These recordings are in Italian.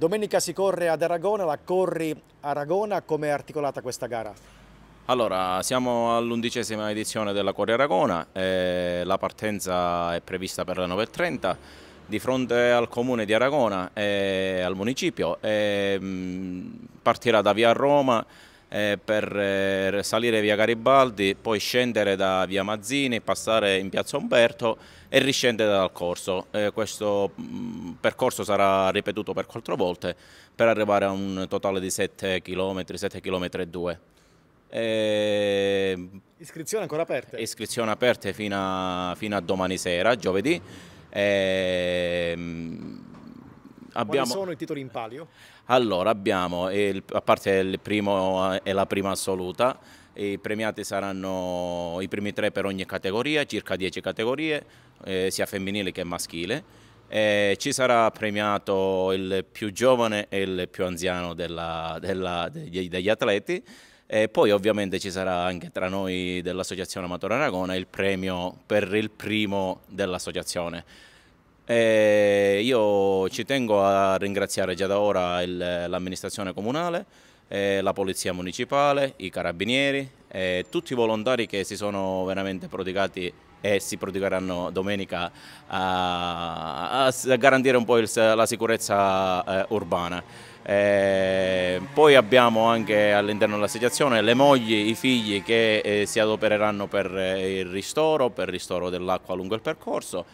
Domenica si corre ad Aragona, la Corri Aragona, come è articolata questa gara? Allora, siamo all'undicesima edizione della Corri Aragona, eh, la partenza è prevista per le 9.30 di fronte al comune di Aragona e eh, al municipio, eh, partirà da via Roma eh, per eh, salire via Garibaldi, poi scendere da via Mazzini, passare in piazza Umberto e riscendere dal corso. Eh, questo mh, mm, percorso sarà ripetuto per quattro volte per arrivare a un totale di 7 km, 7 km e 2. Eh, iscrizione ancora aperta? Iscrizione aperta fino a, fino a domani sera, giovedì. E... Ehm, Abbiamo... Quali sono i titoli in palio? Allora, abbiamo, il, a parte il primo e la prima assoluta, i premiati saranno i primi tre per ogni categoria, circa 10 categorie, eh, sia femminile che maschile. Eh, ci sarà premiato il più giovane e il più anziano della, della, degli, degli, atleti. E poi ovviamente ci sarà anche tra noi dell'Associazione Amatore Aragona il premio per il primo dell'associazione. E eh, io ci tengo a ringraziare già da ora l'amministrazione comunale, eh, la polizia municipale, i carabinieri, eh, tutti i volontari che si sono veramente prodigati e si prodigheranno domenica a, a garantire un po' il, la sicurezza eh, urbana. Eh, poi abbiamo anche all'interno dell'associazione le mogli, i figli che eh, si adopereranno per eh, il ristoro, per il ristoro dell'acqua lungo il percorso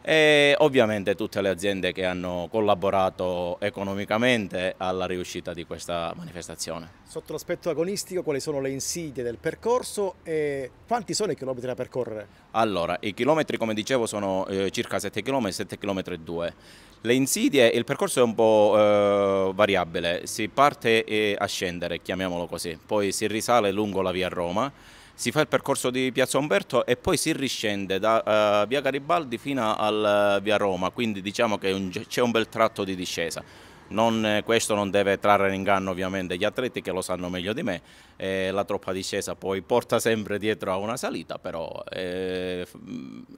e ovviamente tutte le aziende che hanno collaborato economicamente alla riuscita di questa manifestazione. Sotto l'aspetto agonistico quali sono le insidie del percorso e quanti sono i chilometri da percorrere? Allora, i chilometri come dicevo sono eh, circa 7 km, 7 km e 2. Le insidie, il percorso è un po' eh, variabile, si parte a scendere, chiamiamolo così, poi si risale lungo la via Roma, si fa il percorso di Piazza Umberto e poi si riscende da uh, via Garibaldi fino al uh, via Roma, quindi diciamo che c'è un bel tratto di discesa. Non, eh, questo non deve trarre in inganno ovviamente gli atleti che lo sanno meglio di me, eh, la troppa discesa poi porta sempre dietro a una salita, però eh,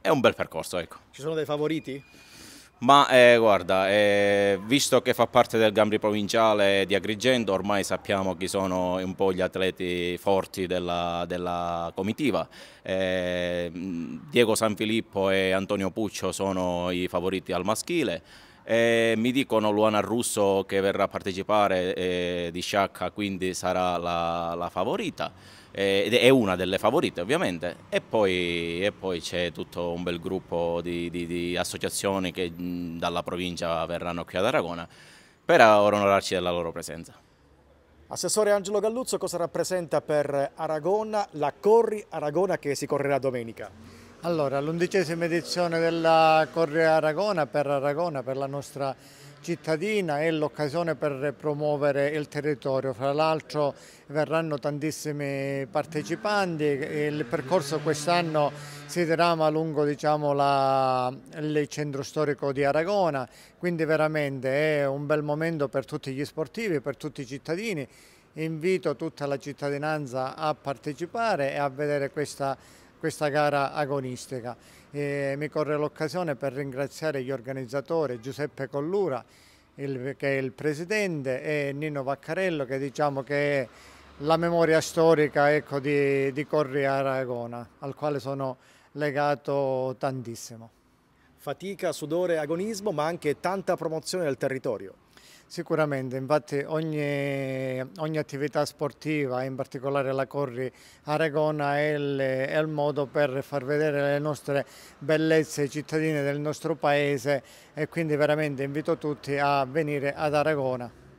è un bel percorso. Ecco. Ci sono dei favoriti? Ma eh, guarda, eh, visto che fa parte del Gambri provinciale di Agrigento, ormai sappiamo chi sono un po' gli atleti forti della, della comitiva. Eh, Diego Sanfilippo e Antonio Puccio sono i favoriti al maschile. E mi dicono Luana Russo che verrà a partecipare eh, di Sciacca, quindi sarà la, la favorita. Ed è una delle favorite ovviamente e poi, poi c'è tutto un bel gruppo di, di, di associazioni che dalla provincia verranno qui ad Aragona per onorarci della loro presenza. Assessore Angelo Galluzzo, cosa rappresenta per Aragona la Corri Aragona che si correrà domenica? Allora, l'undicesima edizione della Corre Aragona per Aragona, per la nostra cittadina, è l'occasione per promuovere il territorio. Fra l'altro verranno tantissimi partecipanti, il percorso quest'anno si dirama lungo diciamo, la, il centro storico di Aragona, quindi veramente è un bel momento per tutti gli sportivi, per tutti i cittadini. Invito tutta la cittadinanza a partecipare e a vedere questa questa gara agonistica. E mi corre l'occasione per ringraziare gli organizzatori Giuseppe Collura il, che è il presidente e Nino Vaccarello che diciamo che è la memoria storica ecco, di, di Corri Aragona al quale sono legato tantissimo. Fatica, sudore, agonismo ma anche tanta promozione del territorio. Sicuramente, infatti ogni, ogni, attività sportiva, in particolare la Corri Aragona, è il, è il, modo per far vedere le nostre bellezze cittadine del nostro paese e quindi veramente invito tutti a venire ad Aragona.